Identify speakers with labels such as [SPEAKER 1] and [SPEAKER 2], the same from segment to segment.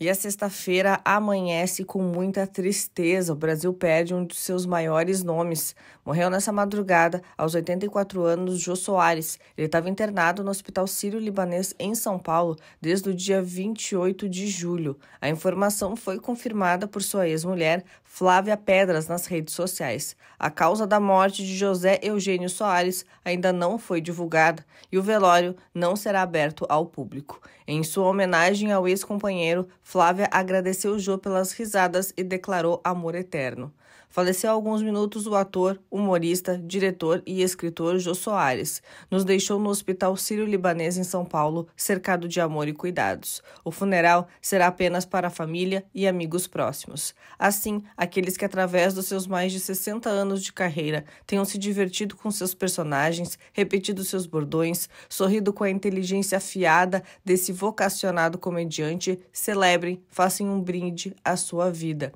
[SPEAKER 1] E a sexta-feira amanhece com muita tristeza. O Brasil perde um dos seus maiores nomes. Morreu nessa madrugada, aos 84 anos, Jô Soares. Ele estava internado no Hospital Sírio-Libanês, em São Paulo, desde o dia 28 de julho. A informação foi confirmada por sua ex-mulher, Flávia Pedras nas redes sociais. A causa da morte de José Eugênio Soares ainda não foi divulgada e o velório não será aberto ao público. Em sua homenagem ao ex-companheiro, Flávia agradeceu Jô pelas risadas e declarou amor eterno. Faleceu há alguns minutos o ator, humorista, diretor e escritor Jô Soares. Nos deixou no Hospital Sírio-Libanês em São Paulo, cercado de amor e cuidados. O funeral será apenas para a família e amigos próximos. Assim, aqueles que através dos seus mais de 60 anos de carreira tenham se divertido com seus personagens, repetido seus bordões, sorrido com a inteligência afiada desse vocacionado comediante, celebrem, façam um brinde à sua vida.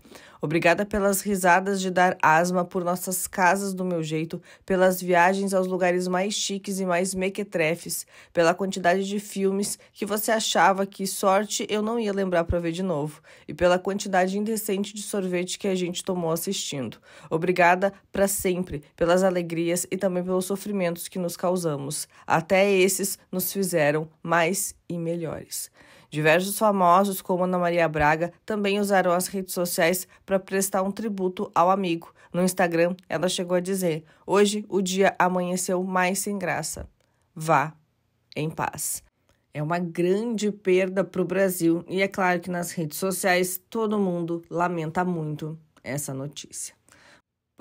[SPEAKER 1] Obrigada pelas risadas de dar asma por nossas casas do meu jeito, pelas viagens aos lugares mais chiques e mais mequetrefes, pela quantidade de filmes que você achava que sorte eu não ia lembrar para ver de novo, e pela quantidade indecente de sorvete que a gente tomou assistindo. Obrigada para sempre pelas alegrias e também pelos sofrimentos que nos causamos. Até esses nos fizeram mais e melhores. Diversos famosos, como Ana Maria Braga, também usaram as redes sociais para prestar um tributo ao amigo. No Instagram, ela chegou a dizer: Hoje o dia amanheceu mais sem graça. Vá em paz. É uma grande perda para o Brasil e é claro que nas redes sociais todo mundo lamenta muito essa notícia.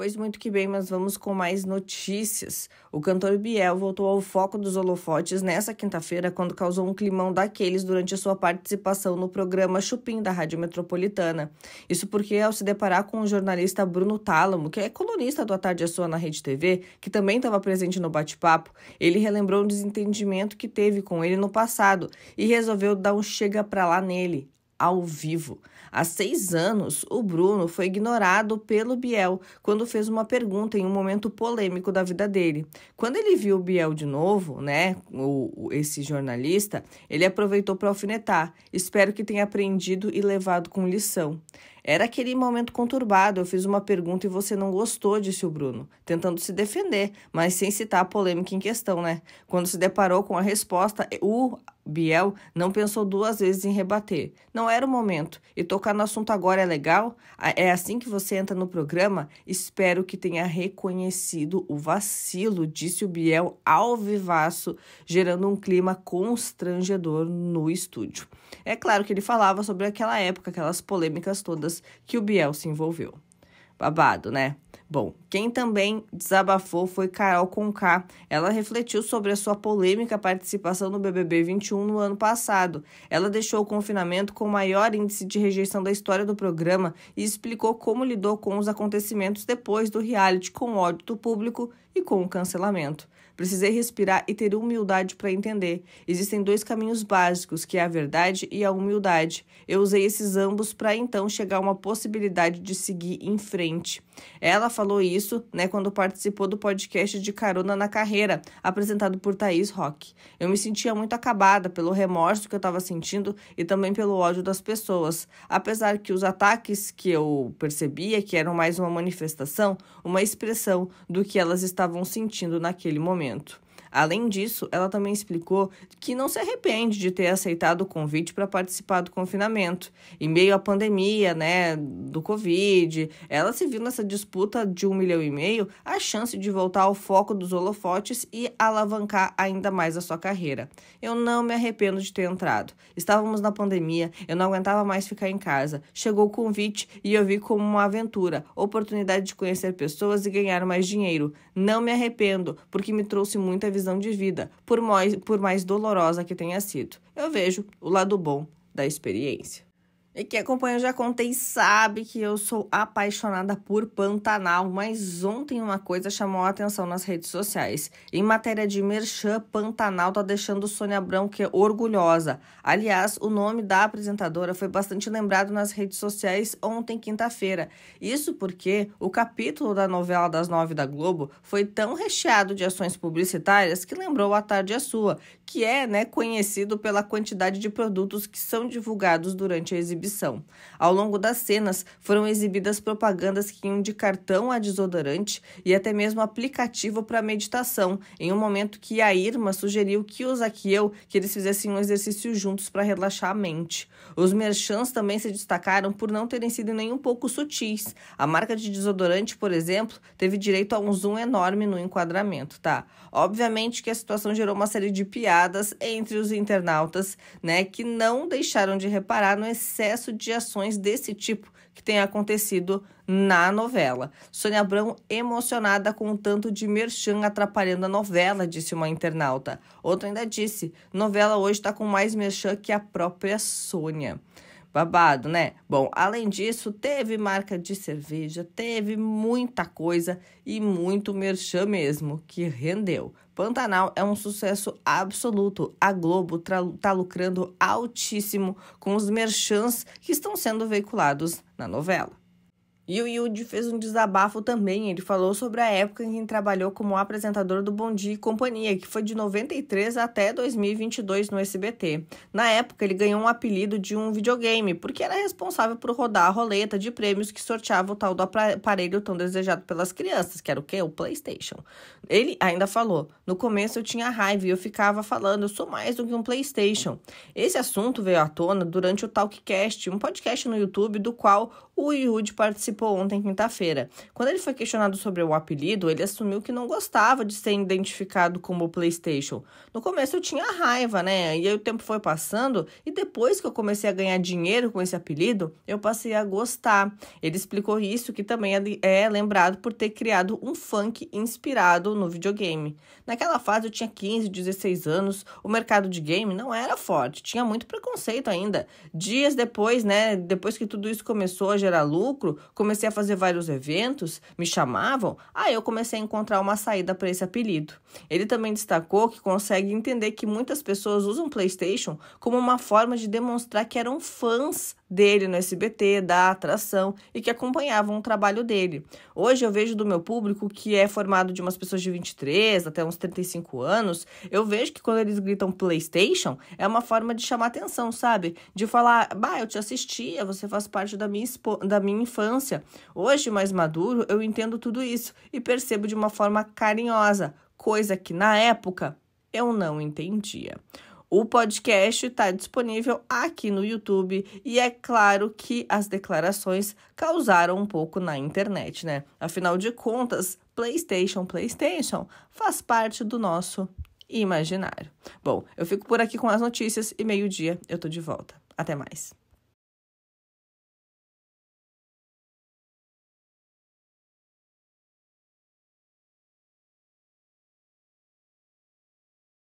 [SPEAKER 1] Pois muito que bem, mas vamos com mais notícias. O cantor Biel voltou ao foco dos holofotes nesta quinta-feira, quando causou um climão daqueles durante sua participação no programa Chupim da Rádio Metropolitana. Isso porque, ao se deparar com o jornalista Bruno Tálamo, que é colunista do A Tarde é Sua na Rede TV, que também estava presente no bate-papo, ele relembrou um desentendimento que teve com ele no passado e resolveu dar um chega pra lá nele ao vivo. Há seis anos, o Bruno foi ignorado pelo Biel quando fez uma pergunta em um momento polêmico da vida dele. Quando ele viu o Biel de novo, né, o, esse jornalista, ele aproveitou para alfinetar. Espero que tenha aprendido e levado com lição. Era aquele momento conturbado, eu fiz uma pergunta e você não gostou, disse o Bruno, tentando se defender, mas sem citar a polêmica em questão, né? Quando se deparou com a resposta, o Biel não pensou duas vezes em rebater. Não era o momento, e tocar no assunto agora é legal? Ah, é assim que você entra no programa? Espero que tenha reconhecido o vacilo, disse o Biel ao vivaço, gerando um clima constrangedor no estúdio. É claro que ele falava sobre aquela época, aquelas polêmicas todas todas que o Biel se envolveu. Babado, né? Bom, quem também desabafou foi Carol Conká. Ela refletiu sobre a sua polêmica participação no BBB 21 no ano passado. Ela deixou o confinamento com o maior índice de rejeição da história do programa e explicou como lidou com os acontecimentos depois do reality com ódio do público e com o cancelamento. Precisei respirar e ter humildade para entender. Existem dois caminhos básicos, que é a verdade e a humildade. Eu usei esses ambos para então chegar a uma possibilidade de seguir em frente. Ela falou isso, né, quando participou do podcast de Carona na Carreira, apresentado por Thaís Rock. Eu me sentia muito acabada pelo remorso que eu estava sentindo e também pelo ódio das pessoas. Apesar que os ataques que eu percebia que eram mais uma manifestação, uma expressão do que elas estavam estavam sentindo naquele momento. Além disso, ela também explicou que não se arrepende de ter aceitado o convite para participar do confinamento. Em meio à pandemia, né, do Covid, ela se viu nessa disputa de um milhão e meio, a chance de voltar ao foco dos holofotes e alavancar ainda mais a sua carreira. Eu não me arrependo de ter entrado. Estávamos na pandemia, eu não aguentava mais ficar em casa. Chegou o convite e eu vi como uma aventura, oportunidade de conhecer pessoas e ganhar mais dinheiro. Não me arrependo, porque me trouxe muita visão visão de vida, por mais, por mais dolorosa que tenha sido. Eu vejo o lado bom da experiência. E quem acompanha já contei sabe que eu sou apaixonada por Pantanal, mas ontem uma coisa chamou a atenção nas redes sociais. Em matéria de merchan, Pantanal tá deixando Sônia Abrão que é orgulhosa. Aliás, o nome da apresentadora foi bastante lembrado nas redes sociais ontem, quinta-feira. Isso porque o capítulo da novela das nove da Globo foi tão recheado de ações publicitárias que lembrou A Tarde é Sua, que é né, conhecido pela quantidade de produtos que são divulgados durante a exibição exibição. Ao longo das cenas, foram exibidas propagandas que iam de cartão a desodorante e até mesmo aplicativo para meditação, em um momento que a Irma sugeriu que o Zaqueu que eles fizessem um exercício juntos para relaxar a mente. Os merchants também se destacaram por não terem sido nem um pouco sutis. A marca de desodorante, por exemplo, teve direito a um zoom enorme no enquadramento, tá? Obviamente que a situação gerou uma série de piadas entre os internautas, né, que não deixaram de reparar no excesso excesso de ações desse tipo que tem acontecido na novela. Sônia Abrão emocionada com o tanto de merchan atrapalhando a novela, disse uma internauta. Outra ainda disse: novela hoje está com mais merchan que a própria Sônia. Babado, né? Bom, além disso, teve marca de cerveja, teve muita coisa e muito merchan mesmo, que rendeu. Pantanal é um sucesso absoluto. A Globo tá lucrando altíssimo com os merchans que estão sendo veiculados na novela. E o Yudi fez um desabafo também. Ele falou sobre a época em que trabalhou como apresentador do Bom Dia e Companhia, que foi de 93 até 2022 no SBT. Na época, ele ganhou um apelido de um videogame, porque era responsável por rodar a roleta de prêmios que sorteava o tal do aparelho tão desejado pelas crianças, que era o quê? O PlayStation. Ele ainda falou: No começo eu tinha raiva e eu ficava falando, eu sou mais do que um PlayStation. Esse assunto veio à tona durante o Talkcast, um podcast no YouTube do qual o Yudi participou Tipo, ontem, quinta-feira. Quando ele foi questionado sobre o apelido, ele assumiu que não gostava de ser identificado como PlayStation. No começo eu tinha raiva, né? E aí o tempo foi passando e depois que eu comecei a ganhar dinheiro com esse apelido, eu passei a gostar. Ele explicou isso, que também é lembrado por ter criado um funk inspirado no videogame. Naquela fase eu tinha 15, 16 anos, o mercado de game não era forte, tinha muito preconceito ainda. Dias depois, né, depois que tudo isso começou a gerar lucro, Comecei a fazer vários eventos, me chamavam, aí eu comecei a encontrar uma saída para esse apelido. Ele também destacou que consegue entender que muitas pessoas usam PlayStation como uma forma de demonstrar que eram fãs dele no SBT, da atração e que acompanhavam o trabalho dele. Hoje eu vejo do meu público, que é formado de umas pessoas de 23 até uns 35 anos, eu vejo que quando eles gritam PlayStation, é uma forma de chamar atenção, sabe? De falar, bah, eu te assistia, você faz parte da minha, da minha infância. Hoje, mais maduro, eu entendo tudo isso e percebo de uma forma carinhosa, coisa que na época eu não entendia. O podcast está disponível aqui no YouTube e é claro que as declarações causaram um pouco na internet, né? Afinal de contas, PlayStation, PlayStation faz parte do nosso imaginário. Bom, eu fico por aqui com as notícias e meio-dia eu tô de volta. Até mais.